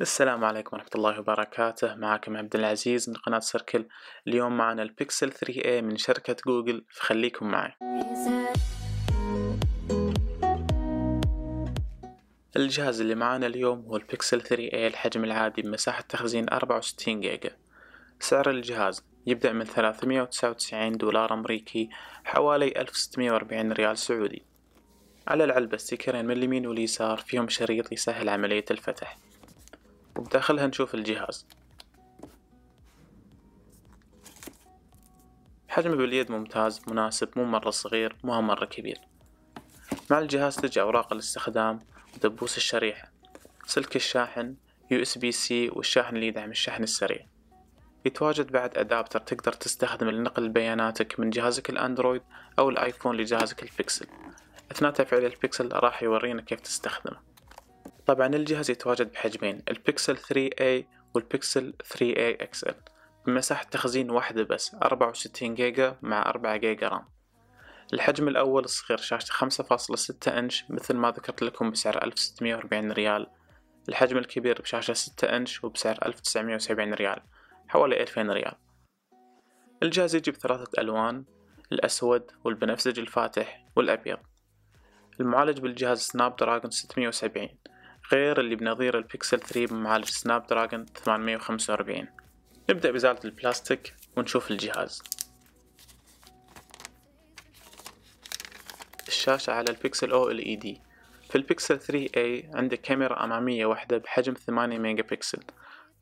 السلام عليكم ورحمة الله وبركاته معكم عبد العزيز من قناة سيركل اليوم معنا البيكسل 3A إيه من شركة جوجل فخليكم معي الجهاز اللي معنا اليوم هو البيكسل 3A إيه الحجم العادي بمساحة تخزين 64 جيجا سعر الجهاز يبدأ من 399 دولار أمريكي حوالي 1640 ريال سعودي على العلبة ستيكرين من اليمين واليسار فيهم شريط يسهل عملية الفتح وبداخلها نشوف الجهاز حجمه باليد ممتاز مناسب مو مرة صغير مو مرة كبير مع الجهاز تجي أوراق الاستخدام ودبوس الشريحة سلك الشاحن يو اس بي سي والشاحن اللي يدعم الشحن السريع يتواجد بعد أدابتر تقدر تستخدمه لنقل بياناتك من جهازك الأندرويد أو الآيفون لجهازك البيكسل أثناء تفعيل البيكسل راح يورينا كيف تستخدمه طبعا الجهاز يتواجد بحجمين البيكسل 3A إيه والبيكسل 3A XL إيه بمساحة تخزين واحدة بس 64 جيجا مع 4 جيجا رام الحجم الأول الصغير شاشة 5.6 إنش مثل ما ذكرت لكم بسعر 1640 ريال الحجم الكبير بشاشة 6 إنش وبسعر 1970 ريال حوالي 2000 ريال الجهاز يجي بثلاثة ألوان الأسود والبنفسجي الفاتح والأبيض المعالج بالجهاز سناب دراجون 670 غير اللي بنظير البيكسل 3 بمعالج سناب دراجون 845 نبدأ بإزالة البلاستيك ونشوف الجهاز الشاشة على البيكسل OLED في البيكسل 3A عندك كاميرا أمامية واحدة بحجم 8 ميجا بيكسل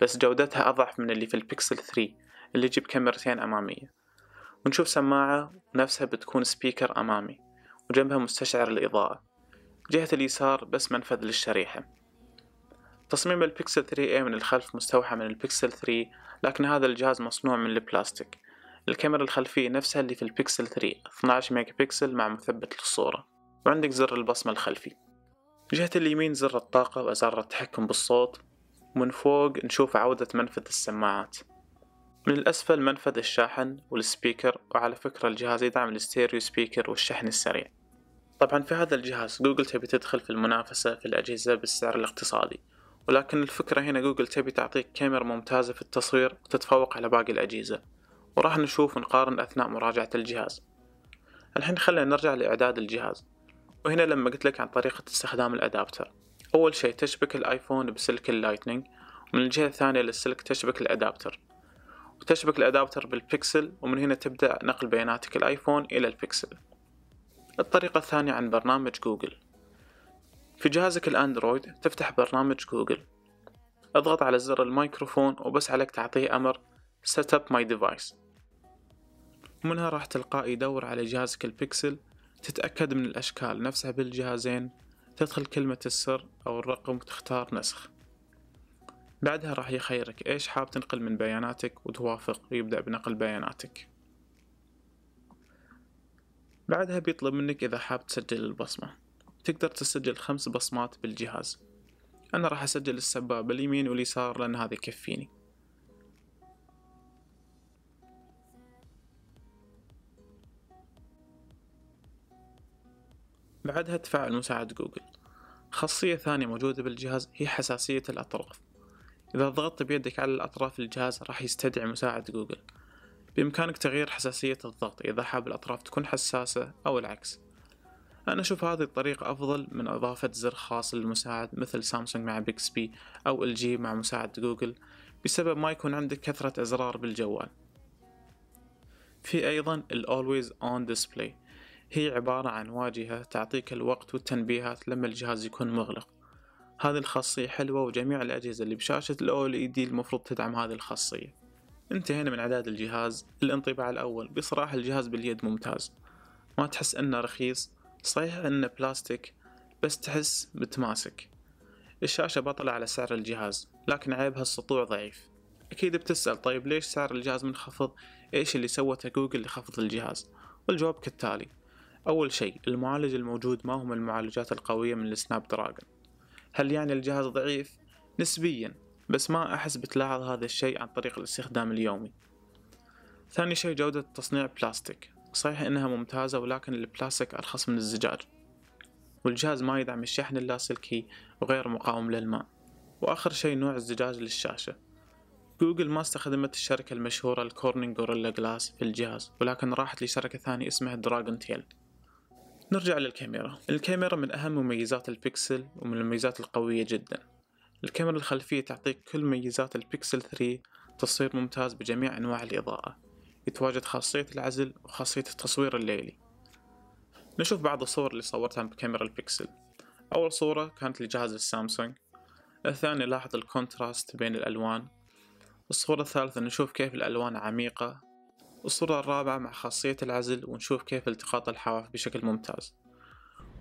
بس جودتها أضعف من اللي في البيكسل 3 اللي يجيب كاميرتين أمامية ونشوف سماعة نفسها بتكون سبيكر أمامي وجنبها مستشعر الإضاءة جهة اليسار بس منفذ للشريحة تصميم البيكسل 3A إيه من الخلف مستوحى من البيكسل 3 لكن هذا الجهاز مصنوع من البلاستيك الكاميرا الخلفية نفسها اللي في البيكسل 3 12 ميجا بيكسل مع مثبت للصورة وعندك زر البصمة الخلفي جهة اليمين زر الطاقة وزر التحكم بالصوت ومن فوق نشوف عودة منفذ السماعات من الأسفل منفذ الشاحن والسبيكر وعلى فكرة الجهاز يدعم الستيريو سبيكر والشحن السريع طبعا في هذا الجهاز جوجل تبي تدخل في المنافسة في الأجهزة بالسعر الاقتصادي ولكن الفكرة هنا جوجل تبي تعطيك كاميرا ممتازة في التصوير وتتفوق على باقي الأجهزة وراح نشوف ونقارن أثناء مراجعة الجهاز الحين خلينا نرجع لإعداد الجهاز وهنا لما قلت لك عن طريقة استخدام الأدابتر أول شيء تشبك الآيفون بسلك اللايتنينج ومن الجهة الثانية للسلك تشبك الأدابتر وتشبك الأدابتر بالبيكسل ومن هنا تبدأ نقل بياناتك الآيفون إلى البيكسل الطريقة الثانية عن برنامج جوجل في جهازك الأندرويد تفتح برنامج جوجل اضغط على زر الميكروفون وبس عليك تعطيه أمر Setup My Device ومنها راح تلقائي يدور على جهازك البكسل تتأكد من الأشكال نفسها بالجهازين تدخل كلمة السر أو الرقم وتختار نسخ بعدها راح يخيرك إيش حاب تنقل من بياناتك وتوافق ويبدأ بنقل بياناتك بعدها بيطلب منك إذا حاب تسجل البصمة تقدر تسجل خمس بصمات بالجهاز أنا راح أسجل السبابة اليمين واليسار لأن هذا يكفيني بعدها تفعل مساعد جوجل خاصية ثانية موجودة بالجهاز هي حساسية الأطراف إذا ضغطت بيدك على الأطراف الجهاز راح يستدعي مساعد جوجل بإمكانك تغيير حساسية الضغط إذا حاب الأطراف تكون حساسة أو العكس أنا أشوف هذه الطريقة أفضل من إضافة زر خاص للمساعد مثل سامسونج مع بيكسبي أو ال جي مع مساعد جوجل بسبب ما يكون عندك كثرة أزرار بالجوال في أيضا الـ Always On Display هي عبارة عن واجهة تعطيك الوقت والتنبيهات لما الجهاز يكون مغلق هذه الخاصية حلوة وجميع الأجهزة اللي بشاشة الـ OLED المفروض تدعم هذه الخاصية انتهينا من اعداد الجهاز الانطباع الاول بصراحة الجهاز باليد ممتاز ما تحس انه رخيص صحيح انه بلاستيك بس تحس متماسك الشاشة بطلة على سعر الجهاز لكن عيبها السطوع ضعيف أكيد بتسأل طيب ليش سعر الجهاز منخفض إيش اللي سوته جوجل لخفض الجهاز والجواب كالتالي أول شيء المعالج الموجود ما هو من المعالجات القوية من السناب دراجون هل يعني الجهاز ضعيف؟ نسبيا بس ما أحس بتلاحظ هذا الشيء عن طريق الاستخدام اليومي ثاني شيء جودة تصنيع بلاستيك صحيح إنها ممتازة ولكن البلاستيك أرخص من الزجاج والجهاز ما يدعم الشحن اللاسلكي وغير مقاوم للماء وآخر شيء نوع الزجاج للشاشة جوجل ما استخدمت الشركة المشهورة الكورنينج غوريلا جلاس في الجهاز ولكن راحت لشركة ثانية اسمها دراجون تيل نرجع للكاميرا الكاميرا من أهم مميزات البيكسل ومن المميزات القوية جدا الكاميرا الخلفية تعطيك كل ميزات البيكسل 3 تصوير ممتاز بجميع أنواع الإضاءة يتواجد خاصية العزل وخاصية التصوير الليلي نشوف بعض الصور اللي صورتها بكاميرا البيكسل أول صورة كانت لجهاز السامسونج الثانية لاحظ الكونتراست بين الألوان الصورة الثالثة نشوف كيف الألوان عميقة الصورة الرابعة مع خاصية العزل ونشوف كيف التقاط الحواف بشكل ممتاز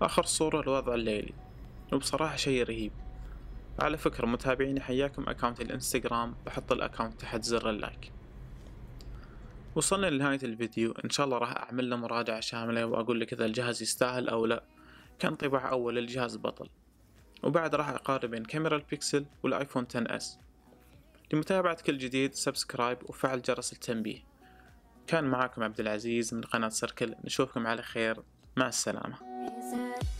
آخر صورة الوضع الليلي وبصراحة شيء رهيب على فكرة متابعيني حياكم اكونت الانستغرام بحط الاكونت تحت زر اللايك وصلنا لنهاية الفيديو ان شاء الله راح اعمل له مراجعة شاملة واقول لك اذا الجهاز يستاهل او لا كانطباع اول الجهاز بطل وبعد راح اقارن بين كاميرا البيكسل والايفون 10 اس لمتابعة كل جديد سبسكرايب وفعل جرس التنبيه كان معاكم عبد العزيز من قناة سيركل نشوفكم على خير مع السلامة